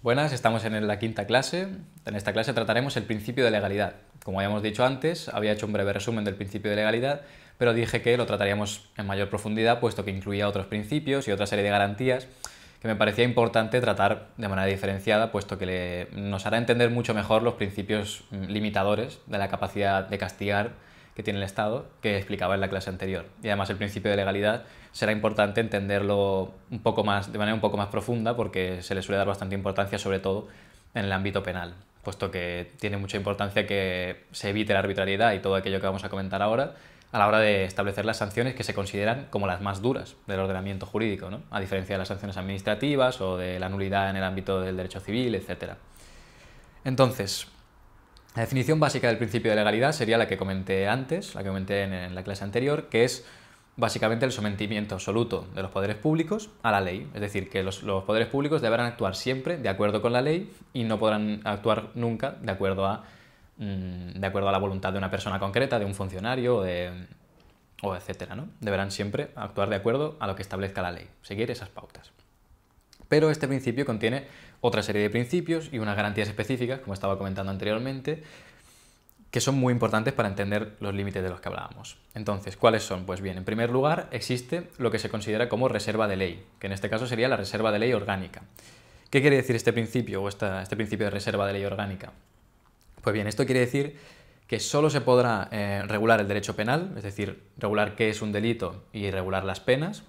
Buenas, estamos en la quinta clase. En esta clase trataremos el principio de legalidad. Como habíamos dicho antes, había hecho un breve resumen del principio de legalidad, pero dije que lo trataríamos en mayor profundidad, puesto que incluía otros principios y otra serie de garantías que me parecía importante tratar de manera diferenciada, puesto que nos hará entender mucho mejor los principios mm, limitadores de la capacidad de castigar que tiene el Estado que explicaba en la clase anterior. Y además el principio de legalidad será importante entenderlo un poco más, de manera un poco más profunda porque se le suele dar bastante importancia sobre todo en el ámbito penal, puesto que tiene mucha importancia que se evite la arbitrariedad y todo aquello que vamos a comentar ahora a la hora de establecer las sanciones que se consideran como las más duras del ordenamiento jurídico, a diferencia de las sanciones administrativas o de la nulidad en el ámbito del derecho civil, etc. Entonces, la definición básica del principio de legalidad sería la que comenté antes, la que comenté en, la clase anterior, que es básicamente el sometimiento absoluto de los poderes públicos a la ley. Es decir, que los, poderes públicos deberán actuar siempre de acuerdo con la ley y no podrán actuar nunca de acuerdo a, mm, de acuerdo a la voluntad de una persona concreta, de un funcionario o, o etcétera. ¿no? Deberán siempre actuar de acuerdo a lo que establezca la ley, seguir esas pautas. Pero este principio contiene otra serie de principios y unas garantías específicas, como estaba comentando anteriormente, que son muy importantes para entender los límites de los que hablábamos. Entonces, ¿cuáles son? Pues bien, en primer lugar, existe lo que se considera como reserva de ley, que en este caso sería la reserva de ley orgánica. ¿Qué quiere decir este principio o este principio de reserva de ley orgánica? Pues bien, esto quiere decir que solo se podrá eh, regular el derecho penal, es decir, regular qué es un delito y regular las penas,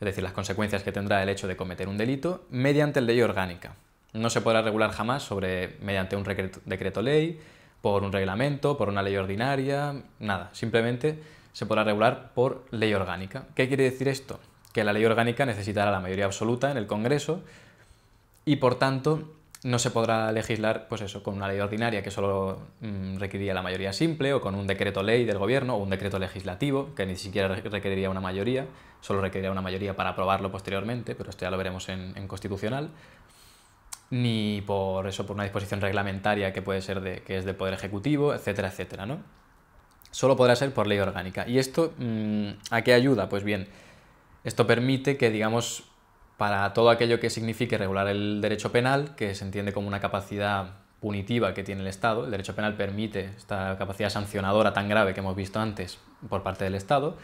es decir, las consecuencias que tendrá el hecho de cometer un delito, mediante ley orgánica. No se podrá regular jamás sobre, mediante un decreto, decreto ley, por un reglamento, por una ley ordinaria, nada. Simplemente se podrá regular por ley orgánica. ¿Qué quiere decir esto? Que la ley orgánica necesitará la mayoría absoluta en el Congreso y, por tanto, no se podrá legislar, pues eso, con una ley ordinaria que solo mm, requeriría la mayoría simple, o con un decreto ley del gobierno, o un decreto legislativo, que ni siquiera requeriría una mayoría, solo requeriría una mayoría para aprobarlo posteriormente, pero esto ya lo veremos en, constitucional, ni por eso, por una disposición reglamentaria que puede ser de, que es de poder ejecutivo, etcétera, etcétera, ¿no? Solo podrá ser por ley orgánica. ¿Y esto mm, a qué ayuda? Pues bien, esto permite que, digamos, para todo aquello que signifique regular el derecho penal, que se entiende como una capacidad punitiva que tiene el Estado. El derecho penal permite esta capacidad sancionadora tan grave que hemos visto antes por parte del Estado,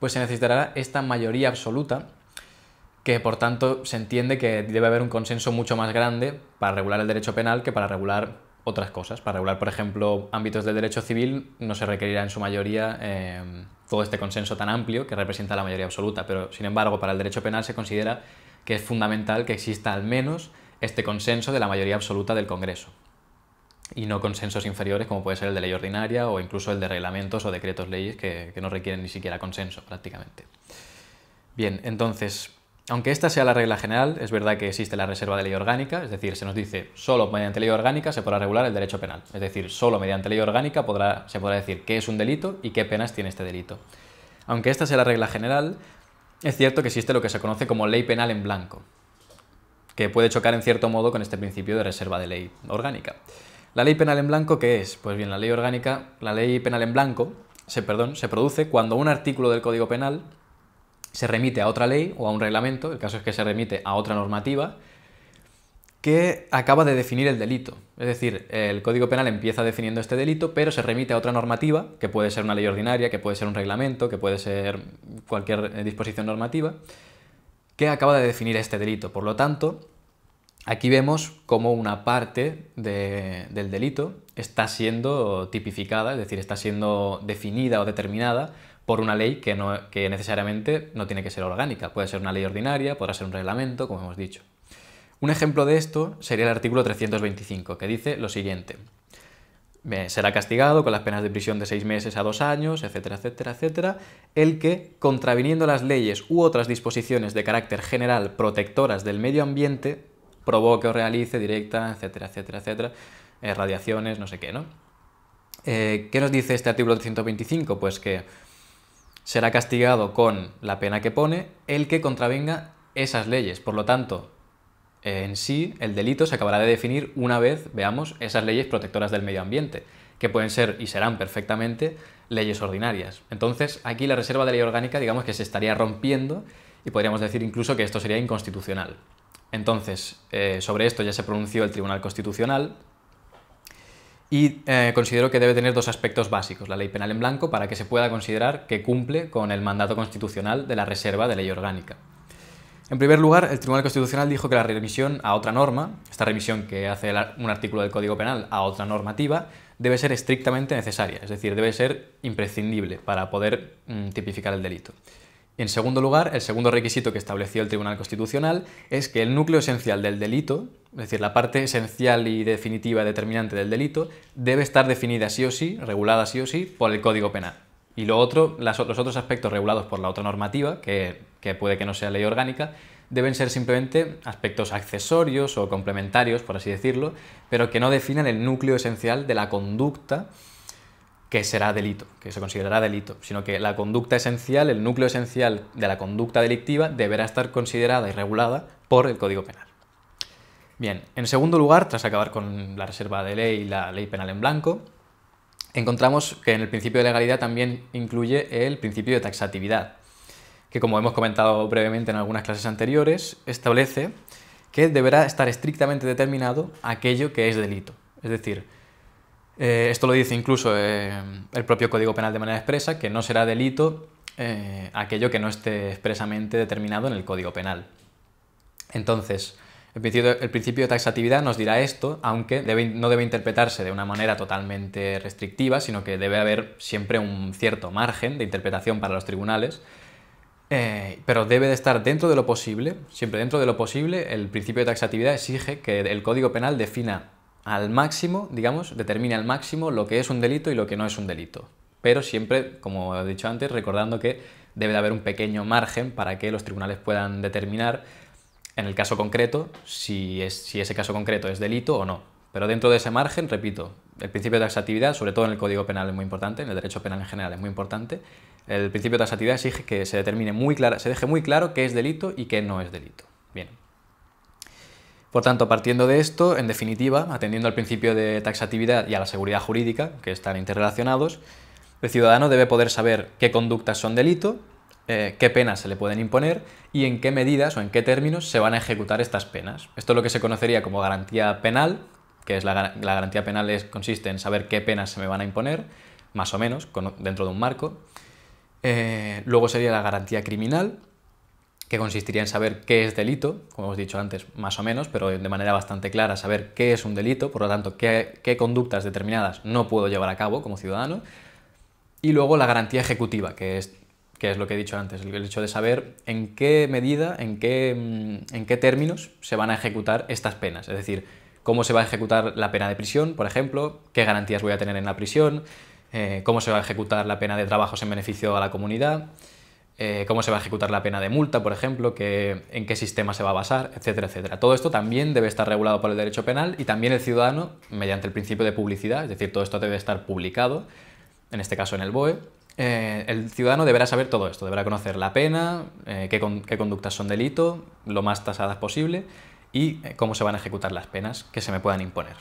pues se necesitará esta mayoría absoluta que por tanto se entiende que debe haber un consenso mucho más grande para regular el derecho penal que para regular otras cosas. Para regular, por ejemplo, ámbitos del derecho civil no se requerirá en su mayoría em, todo este consenso tan amplio que representa la mayoría absoluta, pero sin embargo para el derecho penal se considera que es fundamental que exista al menos este consenso de la mayoría absoluta del Congreso y no consensos inferiores como puede ser el de ley ordinaria o incluso el de reglamentos o decretos leyes que, que no requieren ni siquiera consenso prácticamente. Bien, entonces, aunque esta sea la regla general, es verdad que existe la reserva de ley orgánica, es decir, se nos dice solo mediante ley orgánica se podrá regular el derecho penal. Es decir, solo mediante ley orgánica podrá, se podrá decir qué es un delito y qué penas tiene este delito. Aunque esta sea la regla general, es cierto que existe lo que se conoce como ley penal en blanco, que puede chocar en cierto modo con este principio de reserva de ley orgánica. ¿La ley penal en blanco qué es? Pues bien, la ley orgánica, la ley penal en blanco, perdón, se produce cuando un artículo del Código Penal se remite a otra ley o a un reglamento, el caso es que se remite a otra normativa, que acaba de definir el delito. Es decir, el Código Penal empieza definiendo este delito, pero se remite a otra normativa, que puede ser una ley ordinaria, que puede ser un reglamento, que puede ser cualquier eh, disposición normativa, que acaba de definir este delito. Por lo tanto, aquí vemos cómo una parte del delito está siendo tipificada, es decir, está siendo definida o determinada por una ley que, no, necesariamente no tiene que ser orgánica. Puede ser una ley ordinaria, podrá ser un reglamento, como hemos dicho. Un ejemplo de esto sería el artículo 325, que dice lo siguiente. Será castigado con las penas de prisión de seis meses a dos años, etcétera, etcétera, etcétera, el que, contraviniendo las leyes u otras disposiciones de carácter general protectoras del medio ambiente, provoque o realice directa, etcétera, etcétera, etcétera, eh, radiaciones, no sé qué, ¿no? Eh, ¿Qué nos dice este artículo 325? Pues que será castigado con la pena que pone el que contravenga esas leyes. Por lo tanto, en sí, el delito se acabará de definir una vez veamos esas leyes protectoras del medio ambiente, que pueden ser y serán perfectamente leyes ordinarias. Entonces, aquí la reserva de ley orgánica, digamos que se estaría rompiendo y podríamos decir incluso que esto sería inconstitucional. Entonces, eh, sobre esto ya se pronunció el Tribunal Constitucional, y eh, considero que debe tener dos aspectos básicos, la ley penal en blanco, para que se pueda considerar que cumple con el mandato constitucional de la reserva de ley orgánica. En primer lugar, el Tribunal Constitucional dijo que la remisión a otra norma, esta remisión que hace un artículo del Código Penal a otra normativa, debe ser estrictamente necesaria, es decir, debe ser imprescindible para poder mm, tipificar el delito. En segundo lugar, el segundo requisito que estableció el Tribunal Constitucional es que el núcleo esencial del delito, es decir, la parte esencial y definitiva determinante del delito, debe estar definida sí o sí, regulada sí o sí, por el Código Penal. Y lo otro, los otros aspectos regulados por la otra normativa, que, que puede que no sea ley orgánica, deben ser simplemente aspectos accesorios o complementarios, por así decirlo, pero que no definan el núcleo esencial de la conducta que será delito, que se considerará delito, sino que la conducta esencial, el núcleo esencial de la conducta delictiva deberá estar considerada y regulada por el Código Penal. Bien, en segundo lugar, tras acabar con la reserva de ley y la ley penal en blanco, encontramos que en el principio de legalidad también incluye el principio de taxatividad, que como hemos comentado brevemente en algunas clases anteriores, establece que deberá estar estrictamente determinado aquello que es delito. Es decir, eh, esto lo dice incluso eh, el propio Código Penal de manera expresa, que no será delito eh, aquello que no esté expresamente determinado en el Código Penal. Entonces, el principio, de taxatividad nos dirá esto, aunque no debe interpretarse de una manera totalmente restrictiva, sino que debe haber siempre un cierto margen de interpretación para los tribunales, pero debe de estar dentro de lo posible, siempre dentro de lo posible, el principio de taxatividad exige que el Código Penal defina al máximo, digamos, determine al máximo lo que es un delito y lo que no es un delito. Pero siempre, como he dicho antes, recordando que debe de haber un pequeño margen para que los tribunales puedan determinar, en el caso concreto, si, ese caso concreto es delito o no. Pero dentro de ese margen, repito, el principio de taxatividad, sobre todo en el Código Penal es muy importante, en el derecho penal en general es muy importante, el principio de taxatividad exige que se determine muy claro, se deje muy claro qué es delito y qué no es delito. Bien, por tanto, partiendo de esto, en definitiva, atendiendo al principio de taxatividad y a la seguridad jurídica, que están interrelacionados, el ciudadano debe poder saber qué conductas son delito, eh, qué penas se le pueden imponer y en qué medidas o en qué términos se van a ejecutar estas penas. Esto es lo que se conocería como garantía penal, que es la, garantía penal consiste en saber qué penas se me van a imponer, más o menos, dentro de un marco. Eh, luego sería la garantía criminal, que consistiría en saber qué es delito, como hemos dicho antes, más o menos, pero de manera bastante clara, saber qué es un delito, por lo tanto, qué, conductas determinadas no puedo llevar a cabo como ciudadano, y luego la garantía ejecutiva, que es, que es lo que he dicho antes, el hecho de saber en qué medida, en qué, mm, en qué términos se van a ejecutar estas penas, es decir, cómo se va a ejecutar la pena de prisión, por ejemplo, qué garantías voy a tener en la prisión, eh, cómo se va a ejecutar la pena de trabajos en beneficio a la comunidad, eh, cómo se va a ejecutar la pena de multa, por ejemplo, que, en qué sistema se va a basar, etcétera, etcétera. Todo esto también debe estar regulado por el derecho penal y también el ciudadano, mediante el principio de publicidad, es decir, todo esto debe estar publicado, en este caso en el BOE, eh, el ciudadano deberá saber todo esto, deberá conocer la pena, eh, qué, conductas son delito, lo más tasadas posible y cómo se van a ejecutar las penas que se me puedan imponer.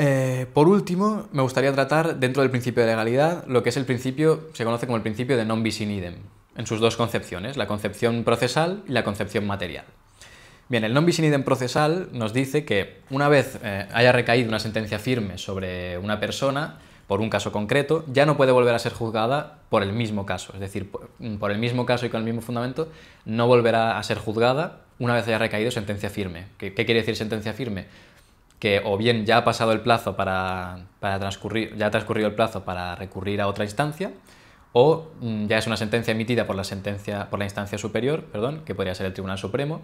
Eh, por último, me gustaría tratar dentro del principio de legalidad lo que es el principio, se conoce como el principio de non bis in idem, en sus dos concepciones, la concepción procesal y la concepción material. Bien, el non bis in idem procesal nos dice que una vez eh, haya recaído una sentencia firme sobre una persona por un caso concreto, ya no puede volver a ser juzgada por el mismo caso, es decir, por, mm, el mismo caso y con el mismo fundamento, no volverá a ser juzgada una vez haya recaído sentencia firme. qué quiere decir sentencia firme? que o bien ya ha pasado el plazo para, para transcurrir, ya ha transcurrido el plazo para recurrir a otra instancia, o mm, ya es una sentencia emitida por la, sentencia, por la instancia superior, perdón, que podría ser el Tribunal Supremo,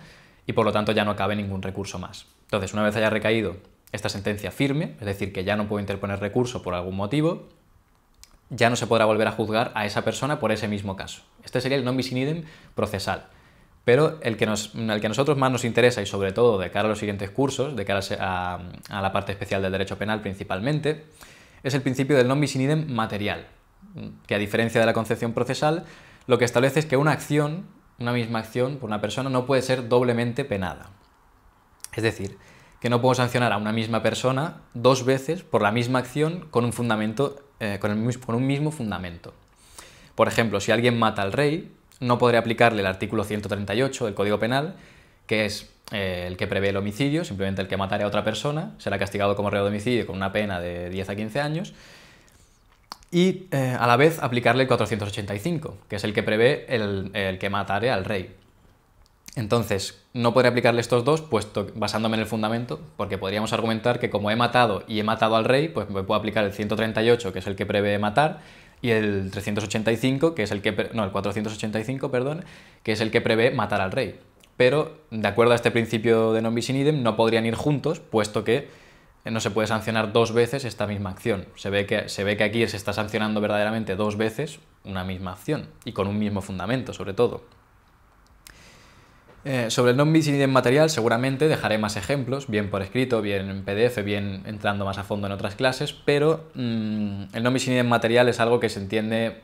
y por lo tanto ya no cabe ningún recurso más. Entonces, una vez haya recaído esta sentencia firme, es decir, que ya no puedo interponer recurso por algún motivo, ya no se podrá volver a juzgar a esa persona por ese mismo caso. Este sería el non bis in idem procesal. Pero el que, que a nosotros más nos interesa y sobre todo de cara a los siguientes cursos, de cara a, la parte especial del derecho penal principalmente, es el principio del non bis in idem material, que a diferencia de la concepción procesal, lo que establece es que una acción, una misma acción por una persona, no puede ser doblemente penada. Es decir, que no puedo sancionar a una misma persona dos veces por la misma acción con un, fundamento, eh, con, con un mismo fundamento. Por ejemplo, si alguien mata al rey, no podré aplicarle el artículo 138 del Código Penal, que es eh, el que prevé el homicidio, simplemente el que matare a otra persona, será castigado como reo de homicidio con una pena de 10 a 15 años, y eh, a la vez aplicarle el 485, que es el que prevé el, el que matare al rey. Entonces, no podré aplicarle estos dos, puesto basándome en el fundamento, porque podríamos argumentar que como he matado y he matado al rey, pues me puedo aplicar el 138, que es el que prevé matar, y el 385, que es el que el 485, perdón, que es el que prevé matar al rey. Pero de acuerdo a este principio de non bis in idem no podrían ir juntos, puesto que no se puede sancionar dos veces esta misma acción. Se ve que, se ve que aquí se está sancionando verdaderamente dos veces una misma acción y con un mismo fundamento, sobre todo. Eh, sobre el non idem material seguramente dejaré más ejemplos, bien por escrito, bien en PDF, bien entrando más a fondo en otras clases, pero mm, el non idem material es algo que se entiende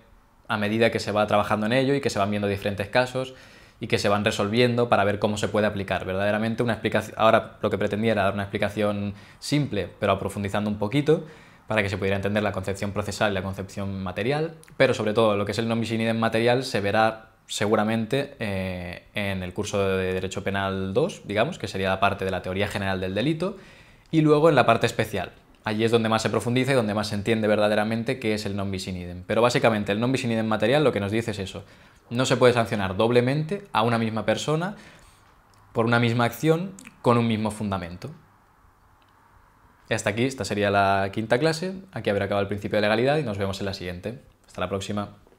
a medida que se va trabajando en ello y que se van viendo diferentes casos y que se van resolviendo para ver cómo se puede aplicar. Verdaderamente una explicación, ahora lo que pretendía era dar una explicación simple, pero profundizando un poquito para que se pudiera entender la concepción procesal y la concepción material, pero sobre todo lo que es el non idem material se verá seguramente eh, en el curso de Derecho Penal 2, digamos, que sería la parte de la teoría general del delito, y luego en la parte especial. Allí es donde más se profundiza y donde más se entiende verdaderamente qué es el non bis in idem. Pero básicamente el non bis in idem material lo que nos dice es eso. No se puede sancionar doblemente a una misma persona por una misma acción con un mismo fundamento. Y hasta aquí, esta sería la quinta clase. Aquí habrá acabado el principio de legalidad y nos vemos en la siguiente. Hasta la próxima.